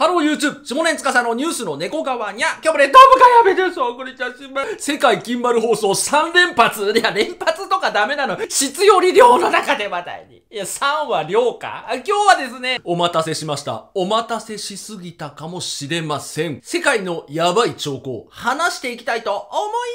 ハロー YouTube! 下年司のニュースの猫側にゃ今日もね、うもかやめですお送りいたします。世界金丸放送3連発いや、連発とかダメなの。質より量の中で話題に。いや、3は量か今日はですね、お待たせしました。お待たせしすぎたかもしれません。世界のやばい兆候、話していきたいと思い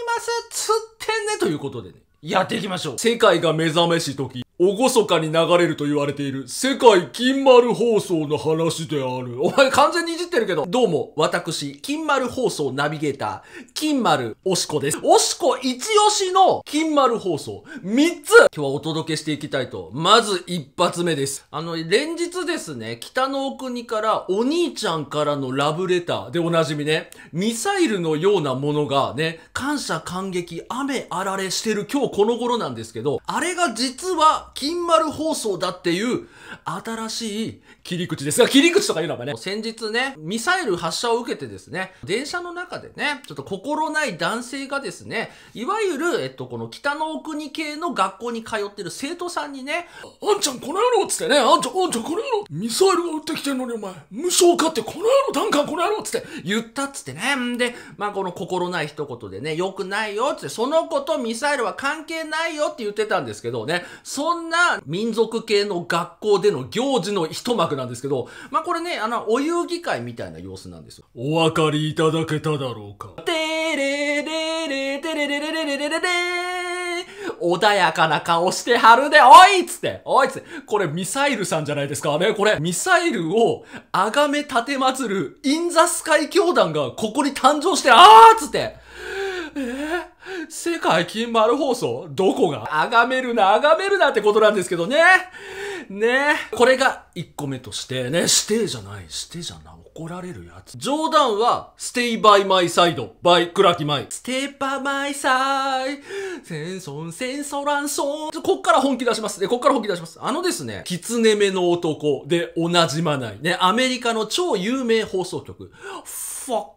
ますつってんね、ということでね。やっていきましょう。世界が目覚めし時、おごそかに流れると言われている、世界金丸放送の話である。お前完全にいじってるけど。どうも、私、金丸放送ナビゲーター、金丸おしこです。おしこ一押しの金丸放送、3つ今日はお届けしていきたいと。まず一発目です。あの、連日ですね、北のお国からお兄ちゃんからのラブレターでおなじみね、ミサイルのようなものがね、感謝感激、雨あられしてる今日この頃なんですけど、あれが実は金丸放送だっていう新しい切り口ですが、切り口とか言うのかね、先日ね、ミサイル発射を受けてですね、電車の中でね、ちょっと心ない男性がですね、いわゆる、えっと、この北の国系の学校に通ってる生徒さんにね、あんちゃんこの野郎つってね、あんちゃん、あんちゃんこの野郎、ミサイルが撃ってきてんのにお前、無償かってこの野郎、弾丸この野郎つって言ったっつってね、んで、まあこの心ない一言でね、良くないよつって、その子とミサイルは関係関係ないよって言ってたんですけどね、そんな民族系の学校での行事の一幕なんですけど、まあこれね、あの、お遊戯会みたいな様子なんですよ。お分かりいただけただろうか。てれれれてれれれれれれれれ穏やかな顔してはるで、おいっつって、おいっつって、これミサイルさんじゃないですかねこれ、ミサイルをあがめ立てまつる、インザスカイ教団がここに誕生して、あーっつって、世界金丸放送どこが崇めるな、崇めるなってことなんですけどね。ねこれが1個目として、ね、してじゃない、してじゃない、怒られるやつ。冗談は、stay by my side, by 倉木舞。stay by my side, 戦争、戦争乱争。こっから本気出します。で、こっから本気出します。あのですね、狐目の男でおなじまない。ね、アメリカの超有名放送局。fuck,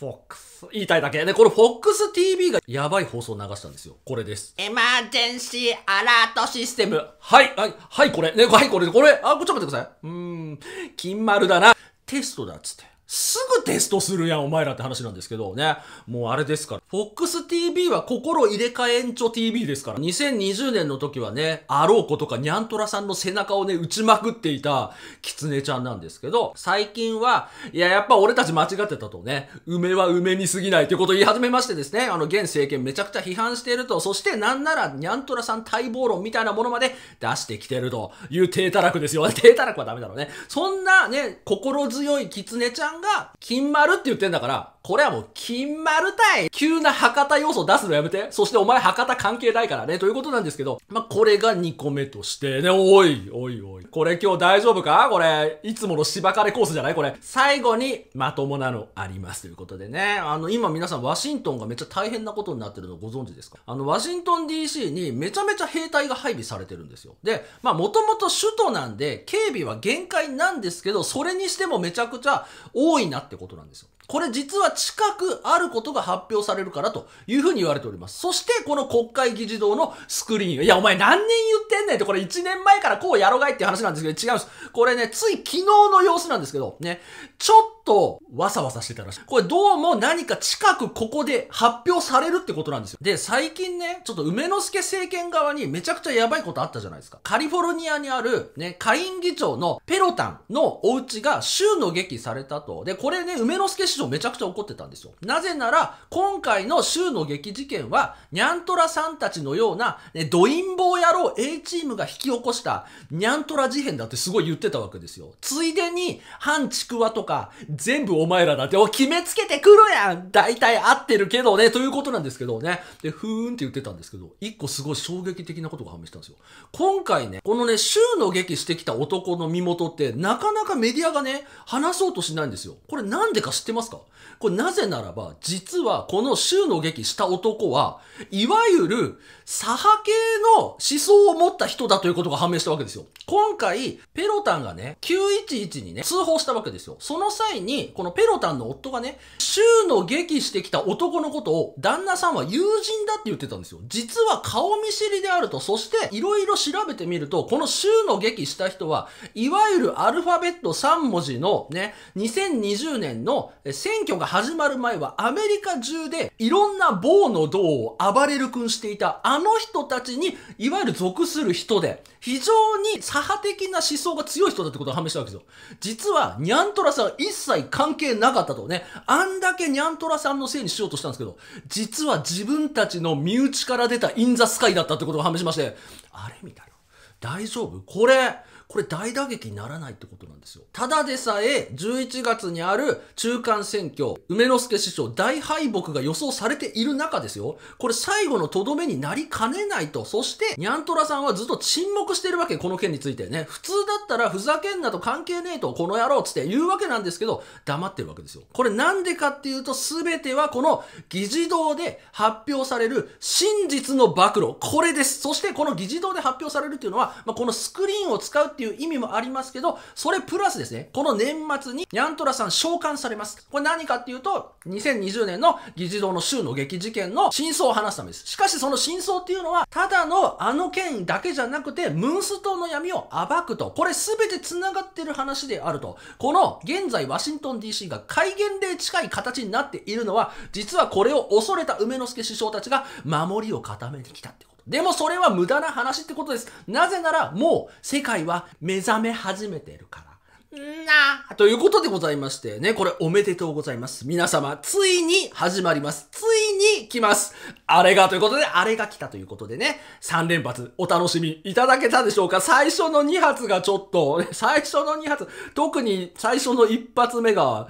fuck, 言いたいだけ。で、これ FOXTV がやばい放送流したんですよ。これです。エマージェンシーアラートシステム。はい、はい、はい、これ。ね、はい、これ、これ。あ、ちょっと待ってください。うーん、金丸だな。テストだっつって。すぐテストするやん、お前らって話なんですけどね。もうあれですから。FOXTV は心入れ替え延長 TV ですから。2020年の時はね、あろうことかニャンとらさんの背中をね、打ちまくっていた、キツネちゃんなんですけど、最近は、いや、やっぱ俺たち間違ってたとね、梅は梅に過ぎないってことを言い始めましてですね、あの、現政権めちゃくちゃ批判していると、そしてなんならにゃんとらさん待望論みたいなものまで出してきてるという低たらくですよ。低たらくはダメだろうね。そんなね、心強いキツネちゃんが、金丸って言ってんだから、これはもう金丸たい急な博多要素出すのやめて。そしてお前博多関係ないからね。ということなんですけど、まあ、これが2個目としてね、おい、おいおい。これ今日大丈夫かこれ、いつもの芝刈れコースじゃないこれ。最後にまともなのありますということでね。あの、今皆さんワシントンがめっちゃ大変なことになってるのご存知ですかあの、ワシントン DC にめちゃめちゃ兵隊が配備されてるんですよ。で、まもともと首都なんで、警備は限界なんですけど、それにしてもめちゃくちゃ大多いなってことなんですよ。これ実は近くあることが発表されるからというふうに言われております。そして、この国会議事堂のスクリーン。いや、お前何年言ってんねんって、これ1年前からこうやろがいっていう話なんですけど、違うんです。これね、つい昨日の様子なんですけど、ね、ちょっとわさわさしてたらしい。これどうも何か近くここで発表されるってことなんですよ。で、最近ね、ちょっと梅之助政権側にめちゃくちゃやばいことあったじゃないですか。カリフォルニアにある、ね、下院議長のペロタンのお家が州の劇されたと。で、これね、梅之助首長めちゃくちゃ怒ってたんですよ。なぜなら、今回の州の劇事件は、ニャントラさんたちのような、ね、ドインボー野郎 A チームが引き起こした、ニャントラ事変だってすごい言ってたわけですよ。ついでに、反ちくわとか、全部お前らだって、お、決めつけてくるやん大体合ってるけどね、ということなんですけどね。で、ふーんって言ってたんですけど、一個すごい衝撃的なことが判明したんですよ。今回ね、このね、州の劇してきた男の身元って、なかなかメディアがね、話そうとしないんですよ。これなんでか知ってますますかこれなぜならば、実はこの州の劇した男は、いわゆる左派系の思想を持った人だということが判明したわけですよ。今回、ペロタンがね、911にね、通報したわけですよ。その際に、このペロタンの夫がね、州の劇してきた男のことを、旦那さんは友人だって言ってたんですよ。実は顔見知りであると、そして色々調べてみると、この州の劇した人は、いわゆるアルファベット3文字のね、2020年の選挙が始まる前はアメリカ中でいろんな某の道を暴れる君していたあの人たちにいわゆる属する人で非常に左派的な思想が強い人だってことを判明したわけですよ。実はニャントラさん一切関係なかったとね、あんだけニャントラさんのせいにしようとしたんですけど、実は自分たちの身内から出たインザスカイだったってことを判明しまして、あれみたいな。大丈夫これ、これ大打撃にならないってことなんですよ。ただでさえ、11月にある中間選挙、梅之助市長大敗北が予想されている中ですよ。これ最後のとどめになりかねないと。そして、ニャントラさんはずっと沈黙してるわけ、この件についてね。普通だったらふざけんなと関係ねえと、この野郎つって言うわけなんですけど、黙ってるわけですよ。これなんでかっていうと、すべてはこの議事堂で発表される真実の暴露。これです。そしてこの議事堂で発表されるっていうのは、まあ、このスクリーンを使うってっていう意味もありますけど、それプラスですね、この年末にニャントラさん召喚されます。これ何かっていうと、2020年の議事堂の州の劇事件の真相を話すためです。しかしその真相っていうのは、ただのあの件だけじゃなくて、ムンス島の闇を暴くと。これ全て繋がってる話であると。この現在ワシントン DC が戒厳令近い形になっているのは、実はこれを恐れた梅之助首相たちが守りを固めてきたってこと。でもそれは無駄な話ってことです。なぜならもう世界は目覚め始めてるから。なということでございましてね、これおめでとうございます。皆様、ついに始まります。ついに来ます。あれがということで、あれが来たということでね、3連発お楽しみいただけたでしょうか最初の2発がちょっと、最初の2発、特に最初の1発目が、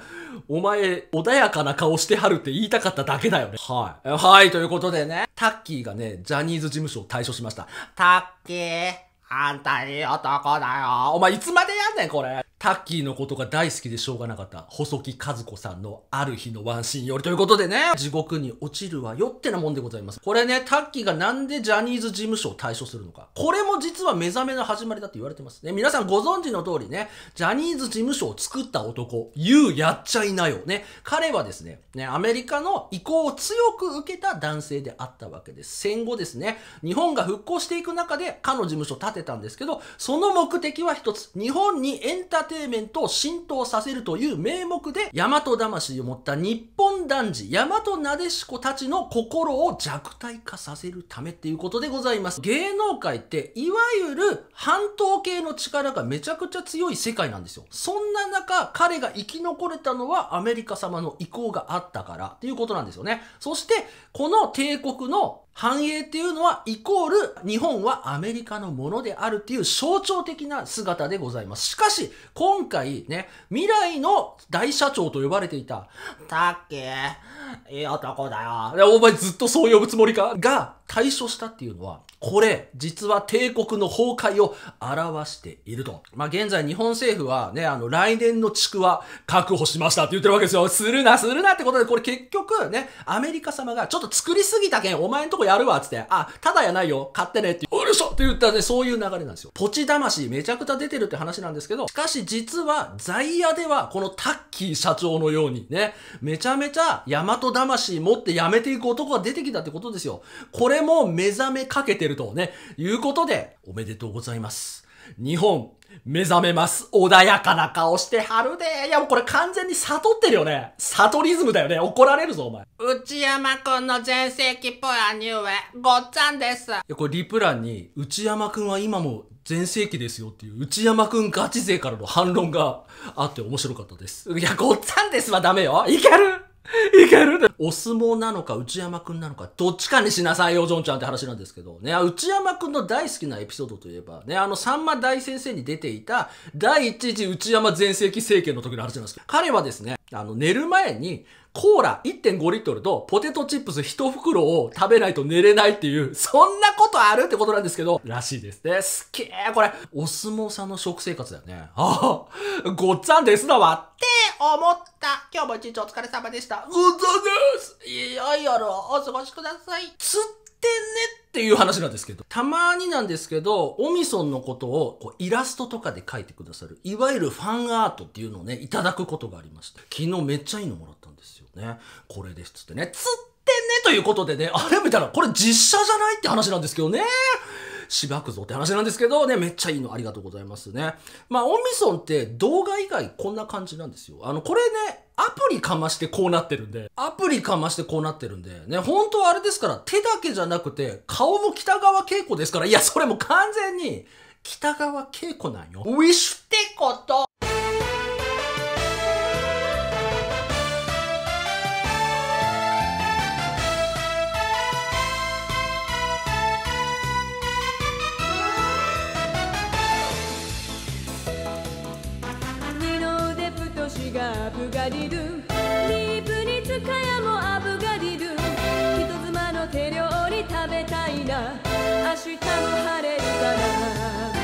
お前、穏やかな顔してはるって言いたかっただけだよね。はい。はい、ということでね、タッキーがね、ジャニーズ事務所を退所しました。タッキー、あんたいい男だよ。お前いつまでやんねん、これ。タッキーのことが大好きでしょうがなかった細木和子さんのある日のワンシーンよりということでね、地獄に落ちるわよってなもんでございます。これね、タッキーがなんでジャニーズ事務所を退所するのか。これも実は目覚めの始まりだって言われてますね。皆さんご存知の通りね、ジャニーズ事務所を作った男、ユうやっちゃいなよね。彼はですね、ね、アメリカの意向を強く受けた男性であったわけです。戦後ですね、日本が復興していく中で、彼の事務所を建てたんですけど、その目的は一つ、日本にエンターテイメントを浸透させるという名目で、大和魂を持った日本男児、大和なでしこたちの心を弱体化させるためっていうことでございます。芸能界って、いわゆる半島系の力がめちゃくちゃ強い世界なんですよ。そんな中、彼が生き残れたのはアメリカ様の意向があったからっていうことなんですよね。そして、この帝国の繁栄っていうのはイコール日本はアメリカのものであるっていう象徴的な姿でございます。しかし、今回ね、未来の大社長と呼ばれていた、たっけー、いい男だよ。お前ずっとそう呼ぶつもりかが対処したっていうのは、これ、実は帝国の崩壊を表していると。まあ、現在日本政府はね、あの、来年の地区は確保しましたって言ってるわけですよ。するな、するなってことで、これ結局ね、アメリカ様がちょっと作りすぎたけん、お前んとここやるわ、つって。あ、ただやないよ。買ってねって。うるさって言ったね、そういう流れなんですよ。ポチ魂めちゃくちゃ出てるって話なんですけど、しかし実は、在野では、このタッキー社長のようにね、めちゃめちゃ、大和魂持ってやめていく男が出てきたってことですよ。これも目覚めかけてるとね、いうことで、おめでとうございます。日本目覚めます。穏やかな顔してはるで。いや、もうこれ完全に悟ってるよね。悟りズムだよね。怒られるぞ、お前。内山くんの全盛期っぽいーエ、ごっちゃんです。いや、これリプランに、内山くんは今も全盛期ですよっていう、内山くんガチ勢からの反論があって面白かったです。いや、ごっちゃんですはダメよ。いけるいけるお相撲なのか内山くんなのか、どっちかにしなさいよ、ジョンちゃんって話なんですけど、ね、内山くんの大好きなエピソードといえば、ね、あの、さんま大先生に出ていた、第一次内山全盛期政権の時の話なんですけど、彼はですね、あの、寝る前に、コーラ1.5リットルとポテトチップス1袋を食べないと寝れないっていう、そんなことあるってことなんですけど、らしいですね。すっげーこれ、お相撲さんの食生活だよね。ああ、ごっちゃんですだわって思った。今日も一日お疲れ様でした。ごっちゃんですいよいよお過ごしください。つってねっていう話なんですけど、たまになんですけど、オミソンのことをこうイラストとかで書いてくださる、いわゆるファンアートっていうのをね、いただくことがありました。昨日めっちゃいいのもらった。ですよね。これですっってね、つってねということでね、あれ見たらこれ実写じゃないって話なんですけどね。しばくぞって話なんですけどね、めっちゃいいのありがとうございますね。まあ、オミソンって動画以外こんな感じなんですよ。あの、これね、アプリかましてこうなってるんで、アプリかましてこうなってるんで、ね、本当はあれですから、手だけじゃなくて、顔も北川景子ですから、いや、それも完全に、北川景子なんよ。ウィッシュてこと、がアブガディープに使やもアブガリル人妻の手料理食べたいな明日も晴れるから